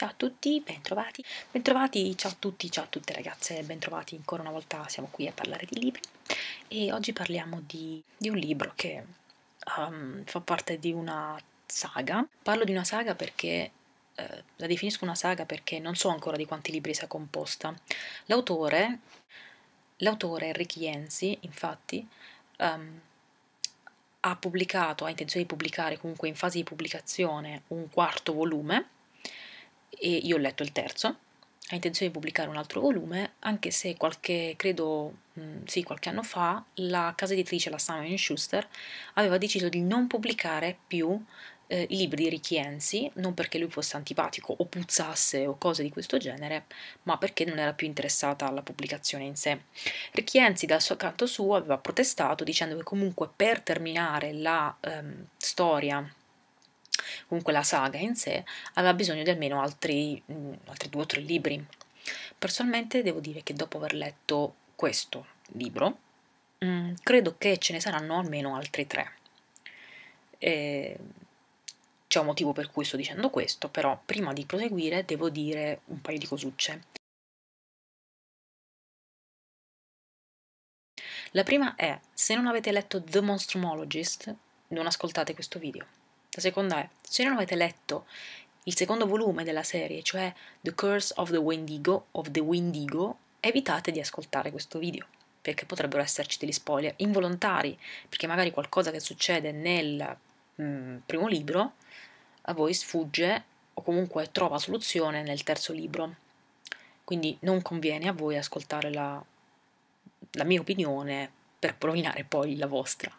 Ciao a tutti, bentrovati, bentrovati, ciao a tutti, ciao a tutte ragazze, bentrovati ancora una volta, siamo qui a parlare di libri e oggi parliamo di, di un libro che um, fa parte di una saga, parlo di una saga perché eh, la definisco una saga perché non so ancora di quanti libri sia composta. L'autore, l'autore Enrico Jensi, infatti, um, ha pubblicato, ha intenzione di pubblicare comunque in fase di pubblicazione un quarto volume e io ho letto il terzo, ha intenzione di pubblicare un altro volume, anche se qualche, credo, mm, sì, qualche anno fa la casa editrice, la Simon Schuster, aveva deciso di non pubblicare più eh, i libri di Ricky Enzi, non perché lui fosse antipatico o puzzasse o cose di questo genere, ma perché non era più interessata alla pubblicazione in sé. Ricky Enzi, dal suo canto suo, aveva protestato dicendo che comunque per terminare la ehm, storia comunque la saga in sé, aveva bisogno di almeno altri, mh, mm, altri due o tre libri. Personalmente devo dire che dopo aver letto questo libro, mh, mm, credo che ce ne saranno almeno altri tre. E c'è un motivo per cui sto dicendo questo, però prima di proseguire devo dire un paio di cosucce. La prima è, se non avete letto The Monstromologist, non ascoltate questo video. La seconda è, se non avete letto il secondo volume della serie, cioè The Curse of the Wendigo, of the Wendigo evitate di ascoltare questo video perché potrebbero esserci degli spoiler involontari, perché magari qualcosa che succede nel mh, mm, primo libro a voi sfugge o comunque trova soluzione nel terzo libro. Quindi non conviene a voi ascoltare la, la mia opinione per rovinare poi la vostra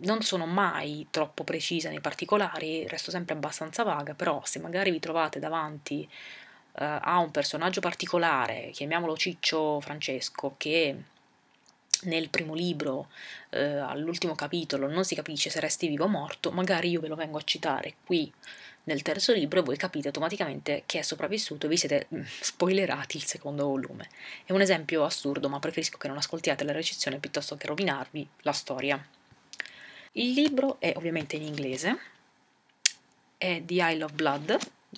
non sono mai troppo precisa nei particolari, resto sempre abbastanza vaga, però se magari vi trovate davanti uh, a un personaggio particolare, chiamiamolo Ciccio Francesco, che nel primo libro, uh, all'ultimo capitolo, non si capisce se resti vivo o morto, magari io ve lo vengo a citare qui nel terzo libro e voi capite automaticamente che è sopravvissuto e vi siete mm, spoilerati il secondo volume. È un esempio assurdo, ma preferisco che non ascoltiate la recensione piuttosto che rovinarvi la storia. Il libro è ovviamente in inglese, è di Isle of Blood,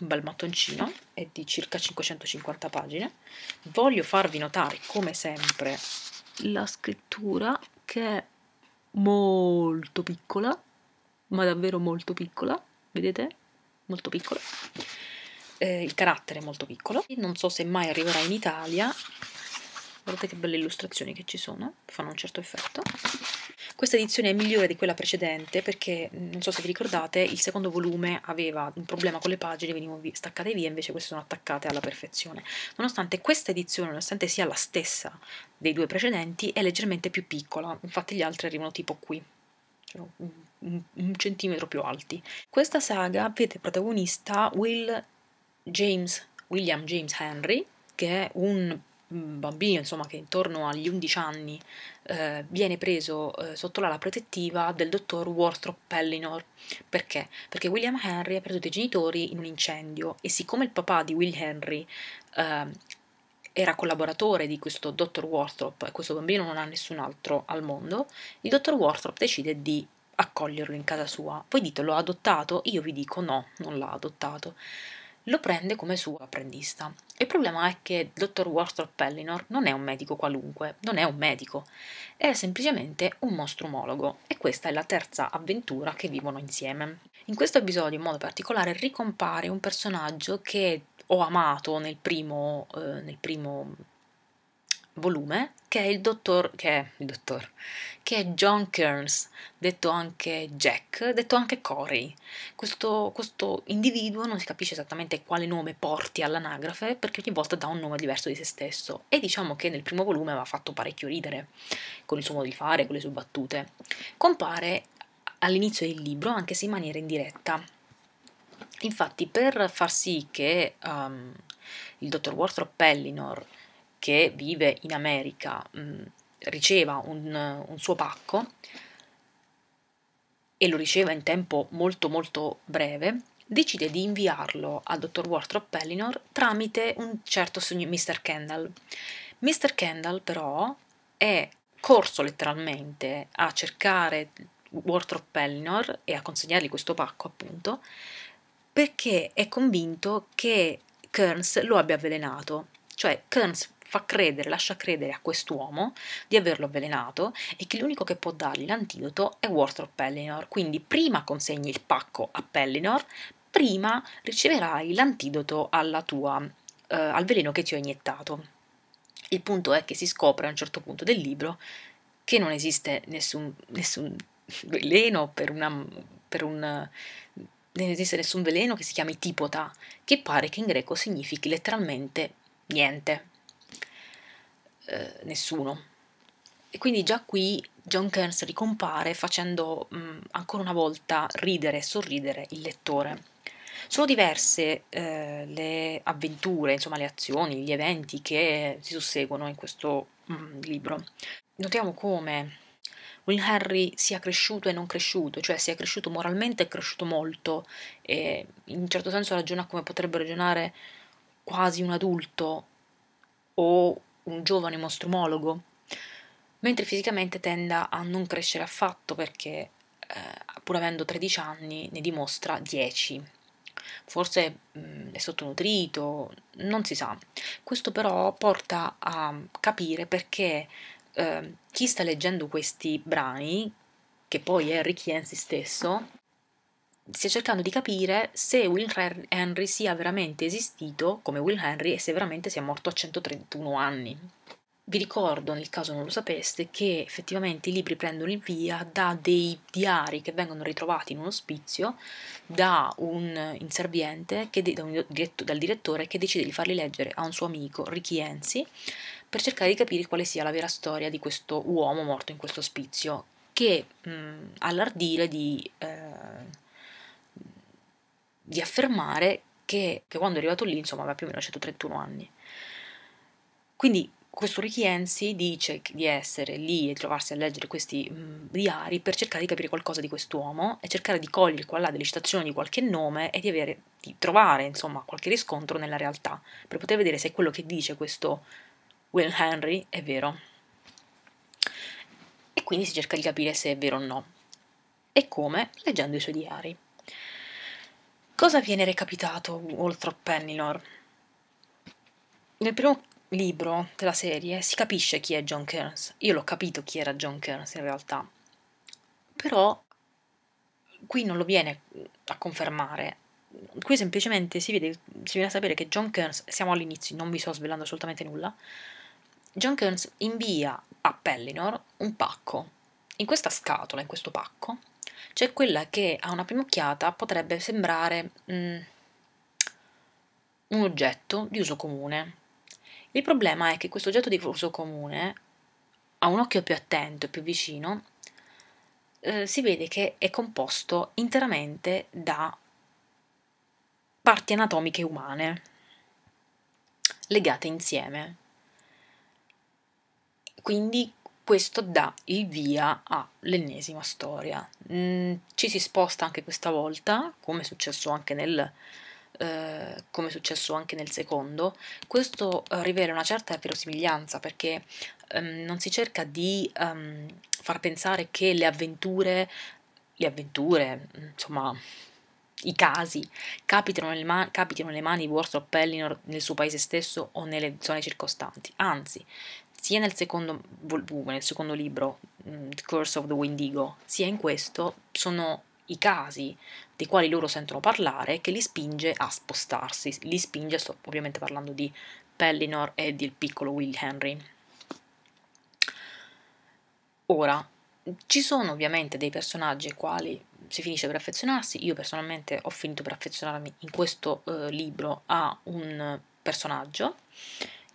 un bel mattoncino, è di circa 550 pagine. Voglio farvi notare, come sempre, la scrittura che è molto piccola, ma davvero molto piccola, vedete? Molto piccola. Eh, il carattere è molto piccolo. Non so se mai arriverà in Italia. Guardate che belle illustrazioni che ci sono, fanno un certo effetto. Questa edizione è migliore di quella precedente perché, mm, non so se vi ricordate, il secondo volume aveva un problema con le pagine, venivano staccate via, invece queste sono attaccate alla perfezione. Nonostante questa edizione, nonostante sia la stessa dei due precedenti, è leggermente più piccola, infatti gli altri arrivano tipo qui, cioè un, un centimetro più alti. Questa saga vede protagonista Will James, William James Henry, che è un bambino, insomma, che intorno agli 11 anni eh, viene preso eh, sotto l'ala protettiva del dottor Warthrop Pellinor. Perché? Perché William Henry ha perduto i genitori in un incendio e siccome il papà di Will Henry eh, era collaboratore di questo dottor Warthrop e questo bambino non ha nessun altro al mondo, il dottor Warthrop decide di accoglierlo in casa sua. Voi dite l'ho adottato? Io vi dico no, non l'ha adottato lo prende come suo apprendista. Il problema è che il dottor Warthrop Pellinor non è un medico qualunque, non è un medico, è semplicemente un mostrumologo e questa è la terza avventura che vivono insieme. In questo episodio in modo particolare ricompare un personaggio che ho amato nel primo, eh, nel primo volume che è il dottor, che è il dottor, che è John Kearns, detto anche Jack, detto anche Corey. Questo, questo individuo non si capisce esattamente quale nome porti all'anagrafe perché ogni volta dà un nome diverso di se stesso e diciamo che nel primo volume aveva fatto parecchio ridere con il suo modo di fare, con le sue battute. Compare all'inizio del libro anche se in maniera indiretta. Infatti per far sì che um, il dottor Warthrop Pellinor che vive in America mh, mm, riceva un, un suo pacco e lo riceva in tempo molto molto breve, decide di inviarlo al dottor Warthrop Pellinor tramite un certo Mr. Kendall. Mr. Kendall però è corso letteralmente a cercare Warthrop Pellinor e a consegnargli questo pacco appunto perché è convinto che Kearns lo abbia avvelenato. Cioè Kearns fa credere, lascia credere a quest'uomo di averlo avvelenato e che l'unico che può dargli l'antidoto è Warthrop Pellinor. Quindi prima consegni il pacco a Pellinor, prima riceverai l'antidoto tua, eh, al veleno che ti ho iniettato. Il punto è che si scopre a un certo punto del libro che non esiste nessun, nessun veleno per una, per un, non esiste nessun veleno che si chiami tipota, che pare che in greco significhi letteralmente niente eh, nessuno. E quindi già qui John Kearns ricompare facendo mh, mm, ancora una volta ridere e sorridere il lettore. Sono diverse eh, le avventure, insomma le azioni, gli eventi che si susseguono in questo mh, mm, libro. Notiamo come Will Henry sia cresciuto e non cresciuto, cioè sia cresciuto moralmente e cresciuto molto, e in un certo senso ragiona come potrebbe ragionare quasi un adulto o un giovane mostrumologo, mentre fisicamente tende a non crescere affatto perché eh, pur avendo 13 anni ne dimostra 10. Forse mh, mm, è sottonutrito, non si sa. Questo però porta a capire perché eh, chi sta leggendo questi brani, che poi è Ricky Hensi stesso, stia cercando di capire se Will Henry sia veramente esistito come Will Henry e se veramente sia morto a 131 anni. Vi ricordo, nel caso non lo sapeste, che effettivamente i libri prendono il via da dei diari che vengono ritrovati in un ospizio da un inserviente, che, da un, dal direttore che decide di farli leggere a un suo amico, Ricky Enzi, per cercare di capire quale sia la vera storia di questo uomo morto in questo ospizio, che mh, mm, all'ardire di... Eh, di affermare che, che quando è arrivato lì, insomma, aveva più o meno 131 anni. Quindi questo Richienzi dice di essere lì e trovarsi a leggere questi mh, diari per cercare di capire qualcosa di quest'uomo e cercare di cogliere qua là delle citazioni di qualche nome e di, avere, di trovare insomma qualche riscontro nella realtà per poter vedere se quello che dice questo Will Henry è vero. E quindi si cerca di capire se è vero o no. E come? Leggendo i suoi diari. Cosa viene recapitato oltre a Pennilor? Nel primo libro della serie si capisce chi è John Kearns. Io l'ho capito chi era John Kearns in realtà. Però qui non lo viene a confermare. Qui semplicemente si, vede, si viene a sapere che John Kearns, siamo all'inizio, non vi sto svelando assolutamente nulla, John Kearns invia a Pellinor un pacco. In questa scatola, in questo pacco, c'è cioè, quella che a una prima occhiata potrebbe sembrare mm, un oggetto di uso comune. Il problema è che questo oggetto di uso comune, a un occhio più attento e più vicino, eh, si vede che è composto interamente da parti anatomiche umane legate insieme. Quindi questo dà il via all'ennesima storia. Mm, ci si sposta anche questa volta, come è successo anche nel, eh, come è successo anche nel secondo, questo eh, rivela una certa verosimiglianza perché ehm, non si cerca di ehm, far pensare che le avventure, le avventure, insomma, i casi capitano, nel ma- capitano nelle mani di Warsaw Pellinor nel suo paese stesso o nelle zone circostanti. Anzi, sia nel secondo volume, uh, nel secondo libro, mm, The Curse of the Wendigo, sia in questo, sono i casi dei quali loro sentono parlare che li spinge a spostarsi, li spinge, sto ovviamente parlando di Pellinor e del piccolo Will Henry. Ora, ci sono ovviamente dei personaggi ai quali si finisce per affezionarsi, io personalmente ho finito per affezionarmi in questo eh, libro a un personaggio,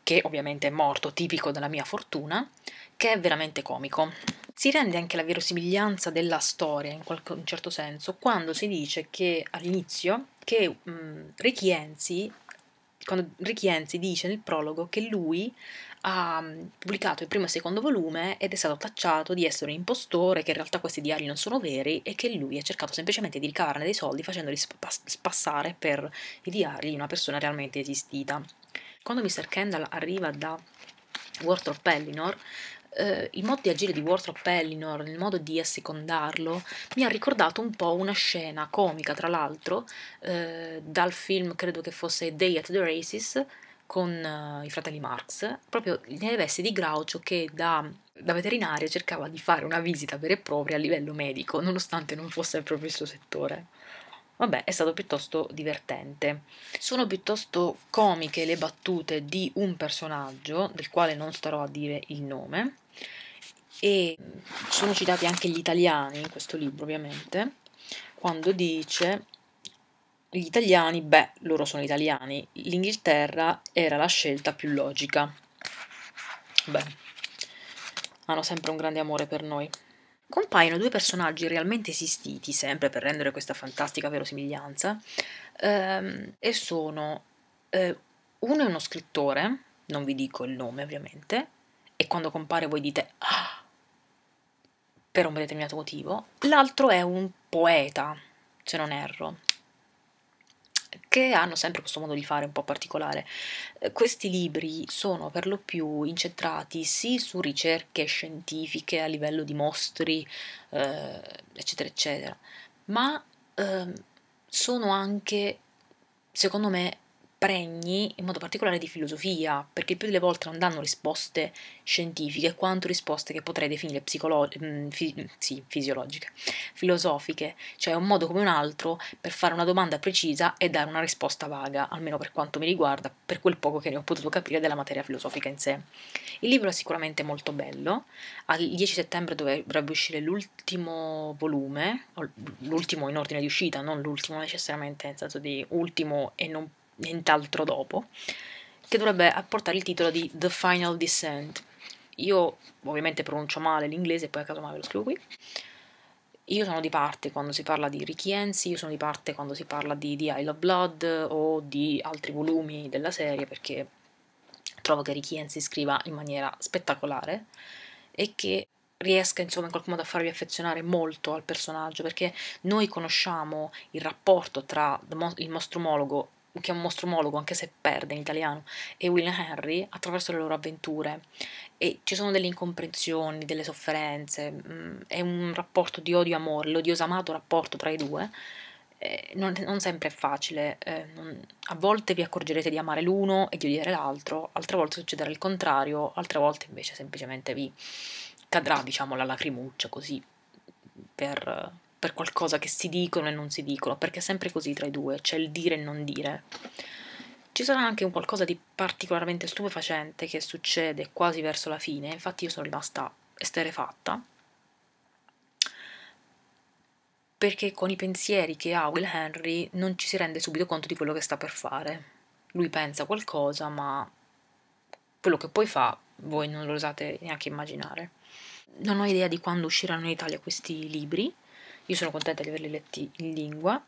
che ovviamente è morto, tipico della mia fortuna, che è veramente comico. Si rende anche la verosimiglianza della storia, in, un certo senso, quando si dice che all'inizio che mh, mm, Richienzi quando dice nel prologo che lui ha mm, pubblicato il primo e il secondo volume ed è stato tacciato di essere un impostore, che in realtà questi diari non sono veri e che lui ha cercato semplicemente di ricavarne dei soldi facendoli sp- passare per i diari di una persona realmente esistita quando Mr. Kendall arriva da Warthrop Pellinor, eh, il modo di agire di Warthrop Pellinor, il modo di assecondarlo, mi ha ricordato un po' una scena comica, tra l'altro, eh, dal film, credo che fosse Day at the Races, con eh, i fratelli Marx, proprio nelle vesti di Groucho che da, da veterinario cercava di fare una visita vera e propria a livello medico, nonostante non fosse proprio il suo settore. Vabbè, è stato piuttosto divertente. Sono piuttosto comiche le battute di un personaggio, del quale non starò a dire il nome, e sono citati anche gli italiani in questo libro, ovviamente, quando dice gli italiani, beh, loro sono italiani, l'Inghilterra era la scelta più logica. Beh, hanno sempre un grande amore per noi compaiono due personaggi realmente esistiti, sempre per rendere questa fantastica verosimiglianza, ehm, e sono eh, uno è uno scrittore, non vi dico il nome ovviamente, e quando compare voi dite ah! per un determinato motivo, l'altro è un poeta, se non erro, che hanno sempre questo modo di fare un po' particolare. Eh, questi libri sono per lo più incentrati sì su ricerche scientifiche a livello di mostri, eh, eccetera, eccetera, ma eh, sono anche, secondo me, pregni in modo particolare di filosofia, perché più delle volte non danno risposte scientifiche quanto risposte che potrei definire psicolo- mm, fi- sì, fisiologiche, filosofiche, cioè un modo come un altro per fare una domanda precisa e dare una risposta vaga, almeno per quanto mi riguarda, per quel poco che ne ho potuto capire della materia filosofica in sé. Il libro è sicuramente molto bello, al 10 settembre dovrebbe uscire l'ultimo volume, l'ultimo in ordine di uscita, non l'ultimo necessariamente nel senso di ultimo e non nient'altro dopo, che dovrebbe apportare il titolo di The Final Descent. Io ovviamente pronuncio male l'inglese, poi a caso mai ve lo scrivo qui. Io sono di parte quando si parla di Ricky Enzi, io sono di parte quando si parla di The Isle of Blood o di altri volumi della serie perché trovo che Ricky Enzi scriva in maniera spettacolare e che riesca insomma in qualche modo a farvi affezionare molto al personaggio perché noi conosciamo il rapporto tra il mostromologo che è un mostro anche se perde in italiano, e Will Henry attraverso le loro avventure. E ci sono delle incomprensioni, delle sofferenze, mm, è un rapporto di odio-amore, l'odioso-amato rapporto tra i due. non, non, sempre è facile, eh, non, a volte vi accorgerete di amare l'uno e di odiare l'altro, altre volte succederà il contrario, altre volte invece semplicemente vi cadrà, diciamo, la lacrimuccia così per per qualcosa che si dicono e non si dicono, perché è sempre così tra i due, c'è cioè il dire e non dire. Ci sarà anche un qualcosa di particolarmente stupefacente che succede quasi verso la fine, infatti io sono rimasta esterefatta, perché con i pensieri che ha Will Henry non ci si rende subito conto di quello che sta per fare. Lui pensa qualcosa, ma quello che poi fa voi non lo osate neanche immaginare. Non ho idea di quando usciranno in Italia questi libri, io sono contenta di averli letti in lingua.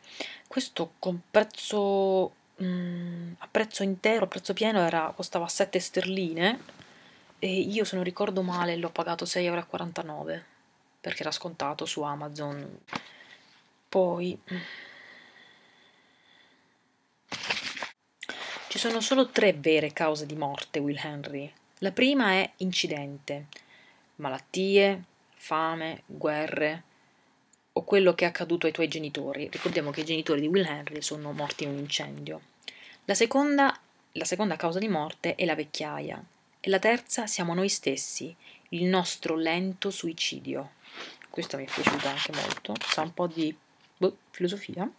Questo con prezzo mh, mm, a prezzo intero, a prezzo pieno, era, costava 7 sterline e io se non ricordo male l'ho pagato 6,49 euro perché era scontato su Amazon. Poi ci sono solo tre vere cause di morte Will Henry. La prima è incidente, malattie, fame, guerre o quello che è accaduto ai tuoi genitori. Ricordiamo che i genitori di Will Henry sono morti in un incendio. La seconda, la seconda causa di morte è la vecchiaia. E la terza siamo noi stessi, il nostro lento suicidio. Questa mi è piaciuta anche molto, sa un po' di boh, filosofia.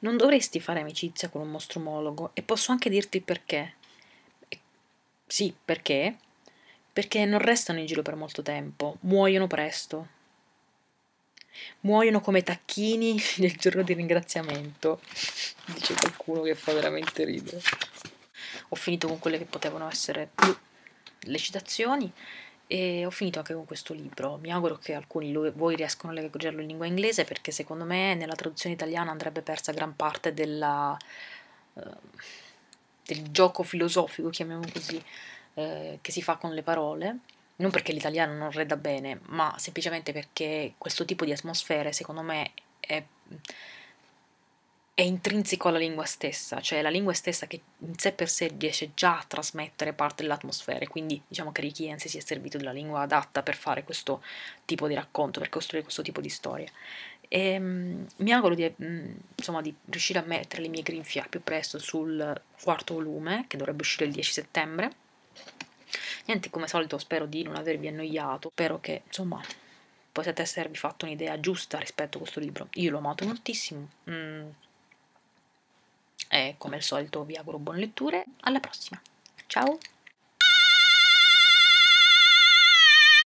Non dovresti fare amicizia con un mostromologo e posso anche dirti perché. Sì, perché? Perché non restano in giro per molto tempo, muoiono presto, muoiono come tacchini nel giorno di ringraziamento. Dice qualcuno che fa veramente ridere. Ho finito con quelle che potevano essere le citazioni e ho finito anche con questo libro. Mi auguro che alcuni di voi riescano a leggerlo in lingua inglese perché secondo me nella traduzione italiana andrebbe persa gran parte della, uh, del gioco filosofico, chiamiamolo così, uh, che si fa con le parole non perché l'italiano non reda bene, ma semplicemente perché questo tipo di atmosfere, secondo me, è, è intrinseco alla lingua stessa, cioè la lingua stessa che in sé per sé riesce già a trasmettere parte dell'atmosfera, quindi diciamo che Richiense si è servito della lingua adatta per fare questo tipo di racconto, per costruire questo tipo di storia. E, um, mi auguro di, um, insomma, di, riuscire a mettere le mie grinfie al più presto sul quarto volume, che dovrebbe uscire il 10 settembre, Niente, come solito spero di non avervi annoiato, spero che insomma possiate esservi fatto un'idea giusta rispetto a questo libro. Io l'ho amato moltissimo. Mm. E come al solito vi auguro buone letture. Alla prossima. Ciao!